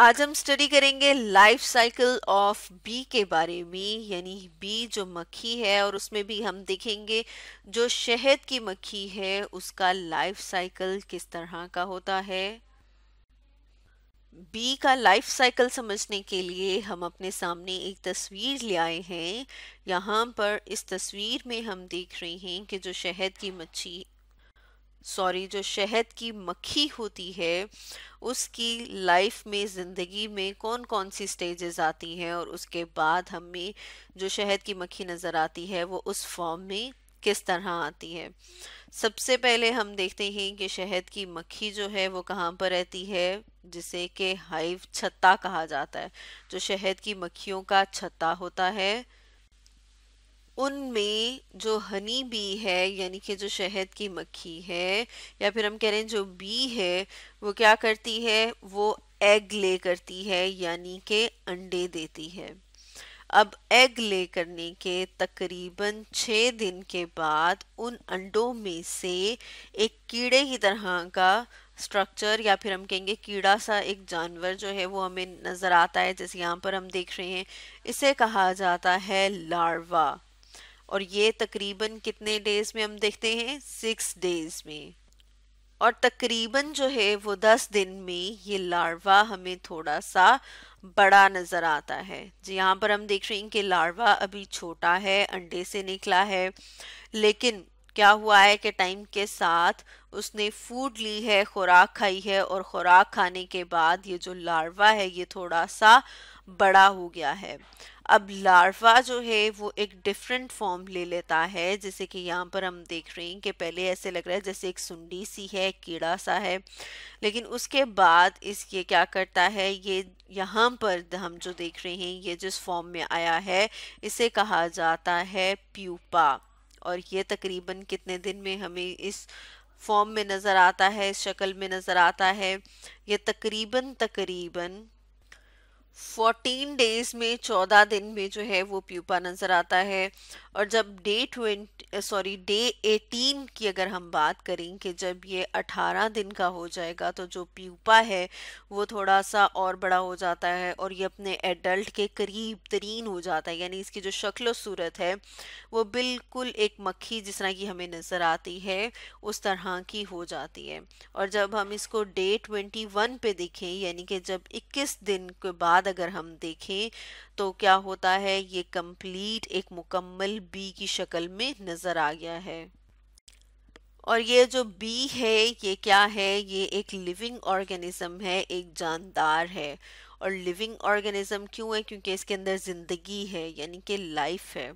आज हम स्टडी करेंगे लाइफ साइकिल ऑफ बी के बारे में यानी बी जो मक्खी है और उसमें भी हम देखेंगे जो शहद की मक्खी है उसका लाइफ साइकिल किस तरह का होता है बी का लाइफ साइकिल समझने के लिए हम अपने सामने एक तस्वीर ले आए हैं यहाँ पर इस तस्वीर में हम देख रहे हैं कि जो शहद की मच्छी सॉरी जो शहद की मक्खी होती है उसकी लाइफ में ज़िंदगी में कौन कौन सी स्टेजेस आती हैं और उसके बाद हमें जो शहद की मक्खी नज़र आती है वो उस फॉर्म में किस तरह आती है सबसे पहले हम देखते हैं कि शहद की मक्खी जो है वो कहाँ पर रहती है जिसे कि हाइव छत्ता कहा जाता है जो शहद की मक्खियों का छत्ता होता है उनमें जो हनी बी है यानी कि जो शहद की मक्खी है या फिर हम कह रहे हैं जो बी है वो क्या करती है वो एग ले करती है यानी कि अंडे देती है अब एग ले करने के तकरीबन छः दिन के बाद उन अंडों में से एक कीड़े की तरह का स्ट्रक्चर या फिर हम कहेंगे कीड़ा सा एक जानवर जो है वो हमें नज़र आता है जैसे यहाँ पर हम देख रहे हैं इसे कहा जाता है लार्वा और ये तकरीबन कितने डेज में हम देखते हैं सिक्स डेज में और तकरीबन जो है वो दस दिन में ये लार्वा हमें थोड़ा सा बड़ा नज़र आता है जी यहाँ पर हम देख रहे हैं कि लार्वा अभी छोटा है अंडे से निकला है लेकिन क्या हुआ है कि टाइम के साथ उसने फूड ली है खुराक खाई है और खुराक खाने के बाद ये जो लार्वा है ये थोड़ा सा बड़ा हो गया है अब लार्वा जो है वो एक डिफरेंट फॉर्म ले लेता है जैसे कि यहाँ पर हम देख रहे हैं कि पहले ऐसे लग रहा है जैसे एक सुंडी सी है कीड़ा सा है लेकिन उसके बाद इस ये क्या करता है ये यहाँ पर हम जो देख रहे हैं ये जिस फॉर्म में आया है इसे कहा जाता है प्यूपा और ये तकरीबन कितने दिन में हमें इस फॉर्म में नज़र आता है इस शक्ल में नज़र आता है ये तकरीबन तकरीबन फोर्टीन डेज में चौदह दिन में जो है वो प्यूपा नज़र आता है और जब day twenty sorry day eighteen की अगर हम बात करें कि जब ये अठारह दिन का हो जाएगा तो जो प्यूपा है वो थोड़ा सा और बड़ा हो जाता है और ये अपने एडल्ट के करीब तरीन हो जाता है यानी इसकी जो शक्ल सूरत है वो बिल्कुल एक मक्खी जिस तरह की हमें नज़र आती है उस तरह की हो जाती है और जब हम इसको डे ट्वेंटी वन पे देखें यानी कि जब इक्कीस दिन के बाद अगर हम देखें तो क्या होता है ये कंप्लीट एक मुकम्मल बी की शक्ल में नज़र आ गया है और ये जो बी है ये क्या है ये एक लिविंग ऑर्गेनिज्म है एक जानदार है और लिविंग ऑर्गेनिज्म क्यों है क्योंकि इसके अंदर ज़िंदगी है यानी कि लाइफ है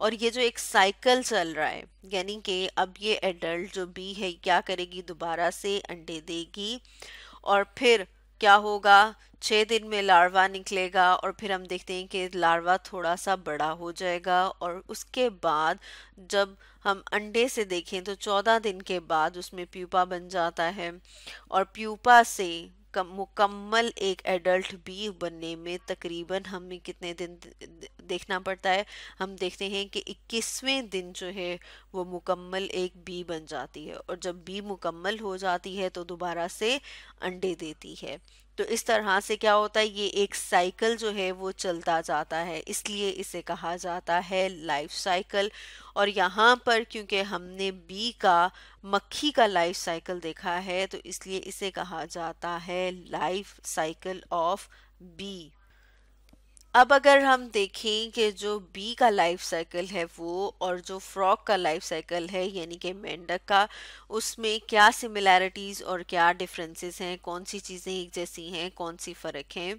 और ये जो एक साइकिल चल रहा है यानी कि अब ये एडल्ट जो बी है क्या करेगी दोबारा से अंडे देगी और फिर क्या होगा छः दिन में लार्वा निकलेगा और फिर हम देखते हैं कि लार्वा थोड़ा सा बड़ा हो जाएगा और उसके बाद जब हम अंडे से देखें तो चौदह दिन के बाद उसमें प्यूपा बन जाता है और प्यूपा से मुकम्मल एक एडल्ट बी बनने में तकरीबन हमें कितने दिन देखना पड़ता है हम देखते हैं कि इक्कीसवें दिन जो है वो मुकम्मल एक बी बन जाती है और जब बी मुकम्मल हो जाती है तो दोबारा से अंडे देती है तो इस तरह से क्या होता है ये एक साइकिल जो है वो चलता जाता है इसलिए इसे कहा जाता है लाइफ साइकिल और यहाँ पर क्योंकि हमने बी का मक्खी का लाइफ साइकिल देखा है तो इसलिए इसे कहा जाता है लाइफ साइकिल ऑफ बी अब अगर हम देखें कि जो बी का लाइफ साइकिल है वो और जो फ्रॉक का लाइफ साइकिल है यानी कि मेंढक का उसमें क्या सिमिलैरिटीज़ और क्या डिफरेंसेस हैं कौन सी चीज़ें एक जैसी हैं कौन सी फ़र्क हैं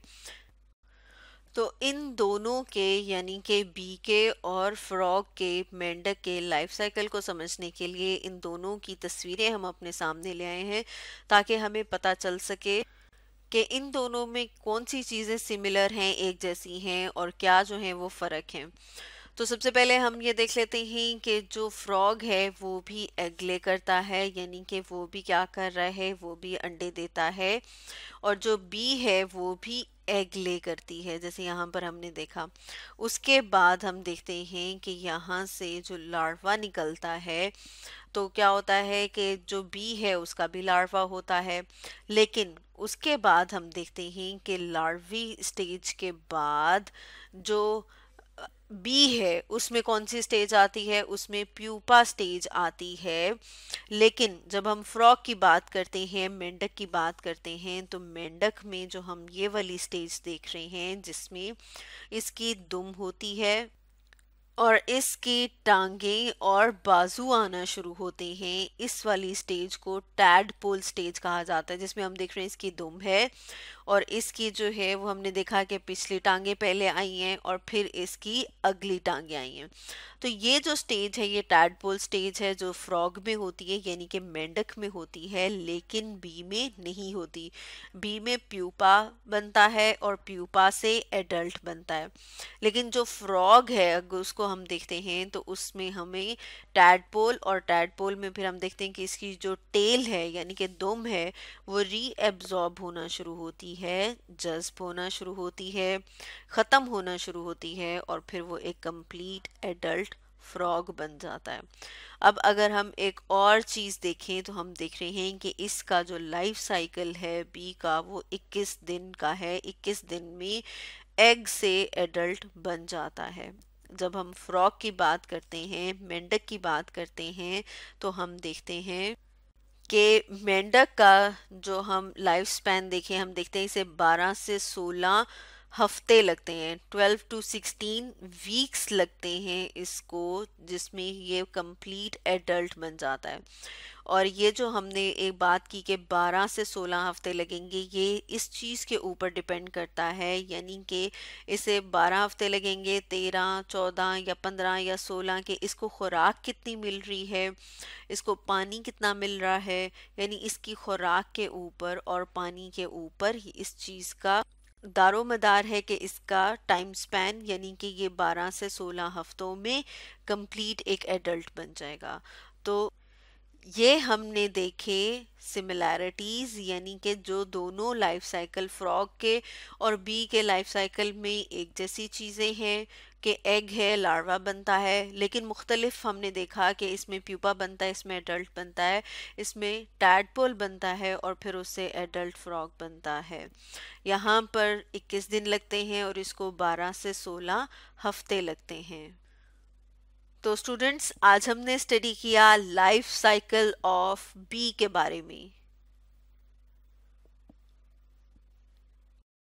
तो इन दोनों के यानी कि बी के और फ्रॉक के मेंढक के लाइफ साइकिल को समझने के लिए इन दोनों की तस्वीरें हम अपने सामने ले आए हैं ताकि हमें पता चल सके कि इन दोनों में कौन सी चीज़ें सिमिलर हैं एक जैसी हैं और क्या जो हैं वो फ़र्क हैं तो सबसे पहले हम ये देख लेते हैं कि जो फ्रॉग है वो भी ले करता है यानी कि वो भी क्या कर रहा है वो भी अंडे देता है और जो बी है वो भी एग ले करती है जैसे यहाँ पर हमने देखा उसके बाद हम देखते हैं कि यहाँ से जो लार्वा निकलता है तो क्या होता है कि जो बी है उसका भी लार्वा होता है लेकिन उसके बाद हम देखते हैं कि लार्वी स्टेज के बाद जो बी है उसमें कौन सी स्टेज आती है उसमें प्यूपा स्टेज आती है लेकिन जब हम फ्रॉक की बात करते हैं मेंढक की बात करते हैं तो मेंढक में जो हम ये वाली स्टेज देख रहे हैं जिसमें इसकी दुम होती है और इसकी टांगे और बाजू आना शुरू होते हैं इस वाली स्टेज को टैड पोल स्टेज कहा जाता है जिसमें हम देख रहे हैं इसकी दुम है और इसकी जो है वो हमने देखा कि पिछली टांगे पहले आई हैं और फिर इसकी अगली टांगे आई हैं तो ये जो स्टेज है ये टैडपोल स्टेज है जो फ्रॉग में होती है यानी कि मेंढक में होती है लेकिन बी में नहीं होती बी में प्यूपा बनता है और प्यूपा से एडल्ट बनता है लेकिन जो फ्रॉग है अगर उसको हम देखते हैं तो उसमें हमें टैडपोल और टैडपोल में फिर हम देखते हैं कि इसकी जो टेल है यानी कि दुम है वो रीएब्जॉर्ब होना शुरू होती है जज्ब होना शुरू होती है ख़त्म होना शुरू होती है और फिर वो एक कंप्लीट एडल्ट फ्रॉग बन जाता है अब अगर हम एक और चीज़ देखें तो हम देख रहे हैं कि इसका जो लाइफ साइकिल है बी का वो 21 दिन का है 21 दिन में एग से एडल्ट बन जाता है जब हम फ्रॉग की बात करते हैं मेंढक की बात करते हैं तो हम देखते हैं कि मेंढक का जो हम लाइफ स्पैन देखें हम देखते हैं इसे 12 से 16 हफ्ते लगते हैं ट्वेल्व टू सिक्सटीन वीक्स लगते हैं इसको जिसमें ये कंप्लीट एडल्ट बन जाता है और ये जो हमने एक बात की कि 12 से 16 हफ्ते लगेंगे ये इस चीज़ के ऊपर डिपेंड करता है यानी कि इसे 12 हफ्ते लगेंगे 13, 14 या 15 या 16 के इसको खुराक कितनी मिल रही है इसको पानी कितना मिल रहा है यानी इसकी खुराक के ऊपर और पानी के ऊपर ही इस चीज़ का दारोमदार है कि इसका टाइम स्पैन यानी कि ये 12 से 16 हफ्तों में कंप्लीट एक एडल्ट बन जाएगा तो ये हमने देखे सिमिलैरिटीज़ यानी कि जो दोनों लाइफ साइकिल फ्रॉग के और बी के लाइफ साइकिल में एक जैसी चीज़ें हैं कि एग है लार्वा बनता है लेकिन मुख्तलिफ हमने देखा कि इसमें प्यूपा बनता है इसमें एडल्ट बनता है इसमें टैडपोल बनता है और फिर उससे एडल्ट फ्रॉग बनता है यहाँ पर 21 दिन लगते हैं और इसको 12 से 16 हफ्ते लगते हैं तो स्टूडेंट्स आज हमने स्टडी किया लाइफ साइकिल ऑफ बी के बारे में